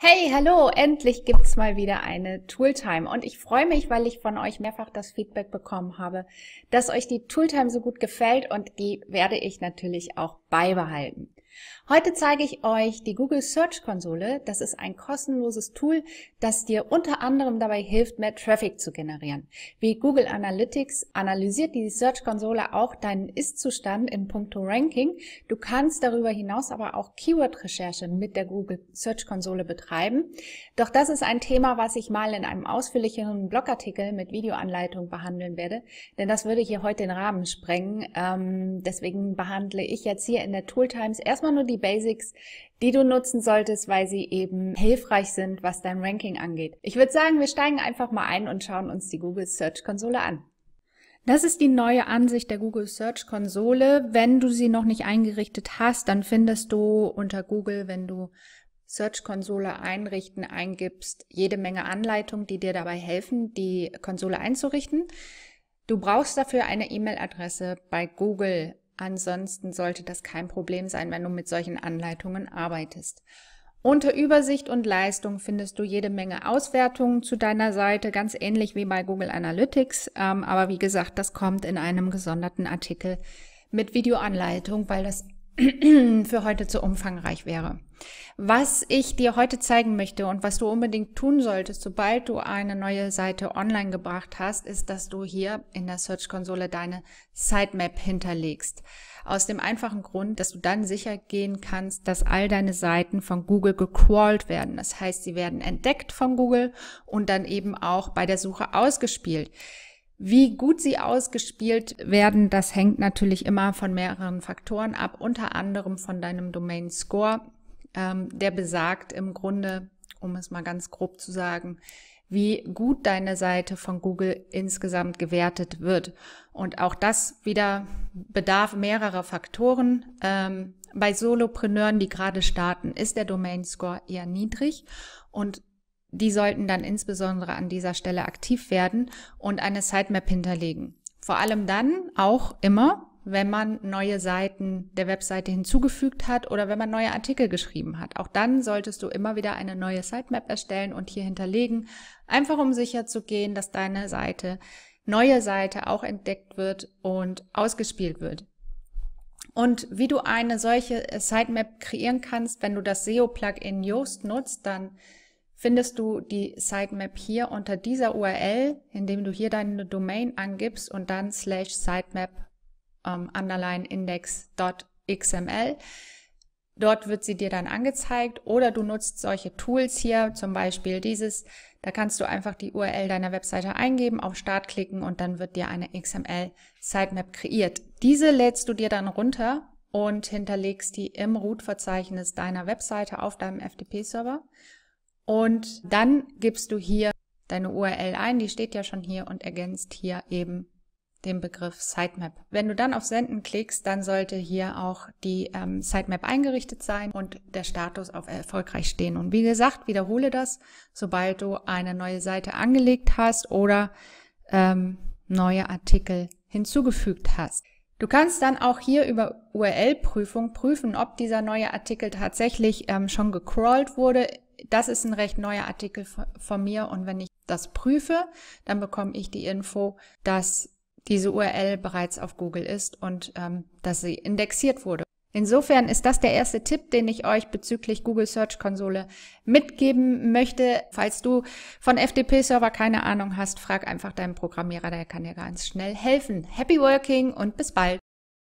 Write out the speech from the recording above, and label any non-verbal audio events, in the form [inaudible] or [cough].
Hey, hallo, endlich gibt's mal wieder eine Tooltime und ich freue mich, weil ich von euch mehrfach das Feedback bekommen habe, dass euch die Tooltime so gut gefällt und die werde ich natürlich auch beibehalten. Heute zeige ich euch die Google Search Konsole. Das ist ein kostenloses Tool, das dir unter anderem dabei hilft, mehr Traffic zu generieren. Wie Google Analytics analysiert die Search Konsole auch deinen Ist-Zustand in puncto Ranking. Du kannst darüber hinaus aber auch Keyword-Recherche mit der Google Search Konsole betreiben. Doch das ist ein Thema, was ich mal in einem ausführlicheren Blogartikel mit Videoanleitung behandeln werde, denn das würde hier heute den Rahmen sprengen. Ähm, deswegen behandle ich jetzt hier in der Tool Times erstmal erstmal nur die Basics, die du nutzen solltest, weil sie eben hilfreich sind, was dein Ranking angeht. Ich würde sagen, wir steigen einfach mal ein und schauen uns die Google Search Konsole an. Das ist die neue Ansicht der Google Search Konsole. Wenn du sie noch nicht eingerichtet hast, dann findest du unter Google, wenn du Search Konsole einrichten eingibst, jede Menge Anleitungen, die dir dabei helfen, die Konsole einzurichten. Du brauchst dafür eine E-Mail-Adresse bei Google. Ansonsten sollte das kein Problem sein, wenn du mit solchen Anleitungen arbeitest. Unter Übersicht und Leistung findest du jede Menge Auswertungen zu deiner Seite, ganz ähnlich wie bei Google Analytics. Ähm, aber wie gesagt, das kommt in einem gesonderten Artikel mit Videoanleitung, weil das [clears throat] für heute zu umfangreich wäre. Was ich dir heute zeigen möchte und was du unbedingt tun solltest, sobald du eine neue Seite online gebracht hast, ist, dass du hier in der Search-Konsole deine Sitemap hinterlegst. Aus dem einfachen Grund, dass du dann sicher gehen kannst, dass all deine Seiten von Google gecrawlt werden. Das heißt, sie werden entdeckt von Google und dann eben auch bei der Suche ausgespielt. Wie gut sie ausgespielt werden, das hängt natürlich immer von mehreren Faktoren ab, unter anderem von deinem Domain Score. Ähm, der besagt im Grunde, um es mal ganz grob zu sagen, wie gut deine Seite von Google insgesamt gewertet wird. Und auch das wieder bedarf mehrerer Faktoren. Ähm, bei Solopreneuren, die gerade starten, ist der Domain Score eher niedrig und die sollten dann insbesondere an dieser Stelle aktiv werden und eine Sitemap hinterlegen. Vor allem dann auch immer, wenn man neue Seiten der Webseite hinzugefügt hat oder wenn man neue Artikel geschrieben hat. Auch dann solltest du immer wieder eine neue Sitemap erstellen und hier hinterlegen, einfach um sicher zu gehen, dass deine Seite, neue Seite auch entdeckt wird und ausgespielt wird. Und wie du eine solche Sitemap kreieren kannst, wenn du das SEO-Plugin Yoast nutzt, dann findest du die Sitemap hier unter dieser URL, indem du hier deine Domain angibst und dann slash sitemap ähm, underline index.xml. Dort wird sie dir dann angezeigt oder du nutzt solche Tools hier, zum Beispiel dieses. Da kannst du einfach die URL deiner Webseite eingeben, auf Start klicken und dann wird dir eine XML-Sitemap kreiert. Diese lädst du dir dann runter und hinterlegst die im Root-Verzeichnis deiner Webseite auf deinem FTP-Server und dann gibst du hier deine URL ein, die steht ja schon hier und ergänzt hier eben den Begriff Sitemap. Wenn du dann auf Senden klickst, dann sollte hier auch die ähm, Sitemap eingerichtet sein und der Status auf erfolgreich stehen. Und wie gesagt, wiederhole das, sobald du eine neue Seite angelegt hast oder ähm, neue Artikel hinzugefügt hast. Du kannst dann auch hier über URL-Prüfung prüfen, ob dieser neue Artikel tatsächlich ähm, schon gecrawlt wurde das ist ein recht neuer Artikel von mir und wenn ich das prüfe, dann bekomme ich die Info, dass diese URL bereits auf Google ist und ähm, dass sie indexiert wurde. Insofern ist das der erste Tipp, den ich euch bezüglich Google Search Konsole mitgeben möchte. Falls du von FTP-Server keine Ahnung hast, frag einfach deinen Programmierer, der kann dir ganz schnell helfen. Happy Working und bis bald!